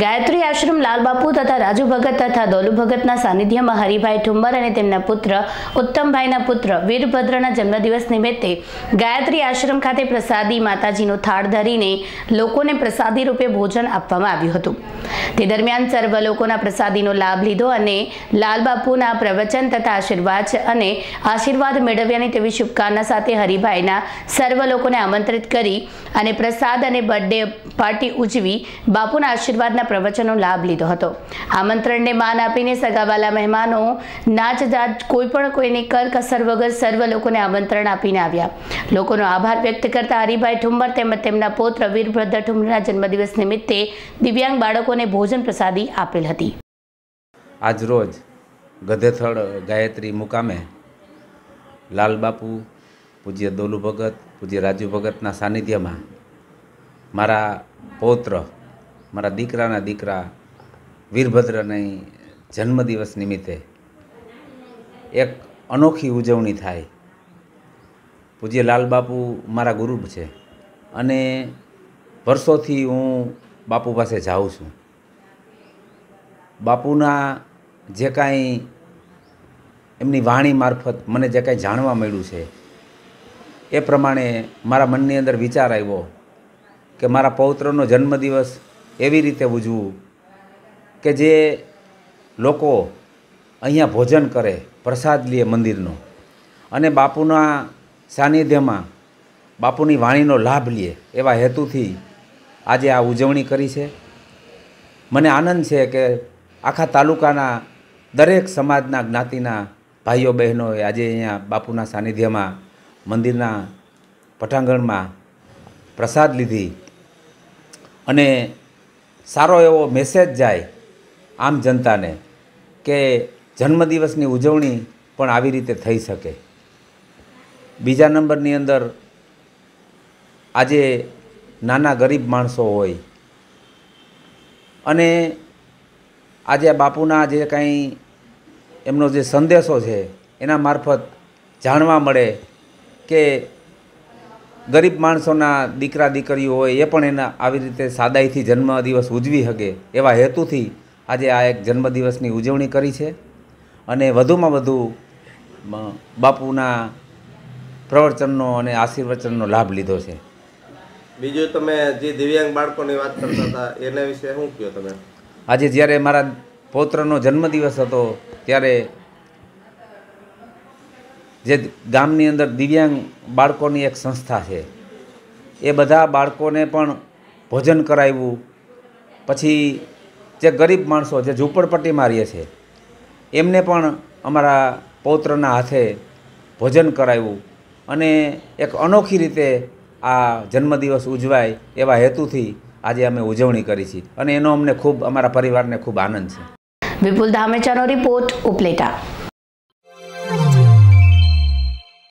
ગાયત્રી આશ્રમ લાલબાપુ તથા રાજુ ભગત તથા દોલુ ભગતના સાનિધ્યમાં હરિભાઈ ઠુંબર અને તેમના પુત્ર ઉત્તમભાઈના પુત્ર વીરભદ્રના જન્મદિવસ નિમિત્તે ગાયત્રી આશ્રમ ખાતે પ્રસાદી માતાજીનો થાળ ધરીને લોકોને પ્રસાદી રૂપે ભોજન આપવામાં આવ્યું હતું તે દરમિયાન સર્વ લોકોના પ્રસાદીનો લાભ લીધો અને લાલબાપુના પ્રવચન તથા આશીર્વાદ અને આશીર્વાદ મેળવ્યાની તેવી શુભકામના સાથે હરિભાઈના સર્વ લોકોને આમંત્રિત કરી અને પ્રસાદ અને બર્થડે પાર્ટી ઉજવી બાપુના આશીર્વાદના ભગવાનના પ્રવચનનો લાભ લીધો હતો આમંત્રણને માન આપીને સગાવાલા મહેમાનો નાચ જાત કોઈ પણ કોઈને કર કરકસર વગર સર્વ લોકોને આમંત્રણ આપીને આવ્યા લોકોનો આભાર વ્યક્ત કરતા હરિભાઈ ઠુંબર તેમજ તેમના પુત્ર વીરભદ્ર ઠુંબરના જન્મદિવસ નિમિત્તે દિવ્યાંગ બાળકોને ભોજન પ્રસાદી આપેલ હતી આજરોજ ગધેથળ ગાયત્રી મુકામે લાલબાપુ પૂજ્ય દોલુ ભગત પૂજ્ય રાજુ ભગતના સાનિધ્યમાં મારા પૌત્ર મારા દીકરાના દીકરા વીરભદ્રની જન્મદિવસ નિમિત્તે એક અનોખી ઉજવણી થાય પૂજ્ય લાલબાપુ મારા ગુરુ છે અને વર્ષોથી હું બાપુ પાસે જાઉં છું બાપુના જે કાંઈ એમની વાણી મારફત મને જે કાંઈ જાણવા મળ્યું છે એ પ્રમાણે મારા મનની અંદર વિચાર આવ્યો કે મારા પૌત્રનો જન્મદિવસ એવી રીતે ઉજવું કે જે લોકો અહીંયા ભોજન કરે પ્રસાદ લે મંદિરનો અને બાપુના સાનિધ્યમાં બાપુની વાણીનો લાભ લે એવા હેતુથી આજે આ ઉજવણી કરી છે મને આનંદ છે કે આખા તાલુકાના દરેક સમાજના જ્ઞાતિના ભાઈઓ બહેનોએ આજે અહીંયા બાપુના સાનિધ્યમાં મંદિરના પટાંગણમાં પ્રસાદ લીધી અને સારો એવો મેસેજ જાય આમ જનતાને કે જન્મદિવસની ઉજવણી પણ આવી રીતે થઈ શકે બીજા નંબરની અંદર આજે નાના ગરીબ માણસો હોય અને આજે બાપુના જે કાંઈ એમનો જે સંદેશો છે એના મારફત જાણવા મળે કે ગરીબ માણસોના દીકરા દીકરીઓ હોય એ પણ એના આવી રીતે સાદાઈથી જન્મદિવસ ઉજવી શકે એવા હેતુથી આજે આ એક જન્મદિવસની ઉજવણી કરી છે અને વધુમાં વધુ બાપુના પ્રવચનનો અને આશીર્વચનનો લાભ લીધો છે બીજું તમે જે દિવ્યાંગ બાળકોની વાત કરતા હતા એના વિશે શું કહો તમે આજે જ્યારે મારા પૌત્રનો જન્મદિવસ હતો ત્યારે જે ગામની અંદર દિવ્યાંગ બાળકોની એક સંસ્થા છે એ બધા બાળકોને પણ ભોજન કરાવ્યું પછી જે ગરીબ માણસો જે ઝૂંપડપટ્ટી મારીએ છે એમને પણ અમારા પૌત્રના હાથે ભોજન કરાવ્યું અને એક અનોખી રીતે આ જન્મદિવસ ઉજવાય એવા હેતુથી આજે અમે ઉજવણી કરી છે અને એનો અમને ખૂબ અમારા પરિવારને ખૂબ આનંદ છે વિપુલ ધામેચાનો રિપોર્ટ ઉપલેટા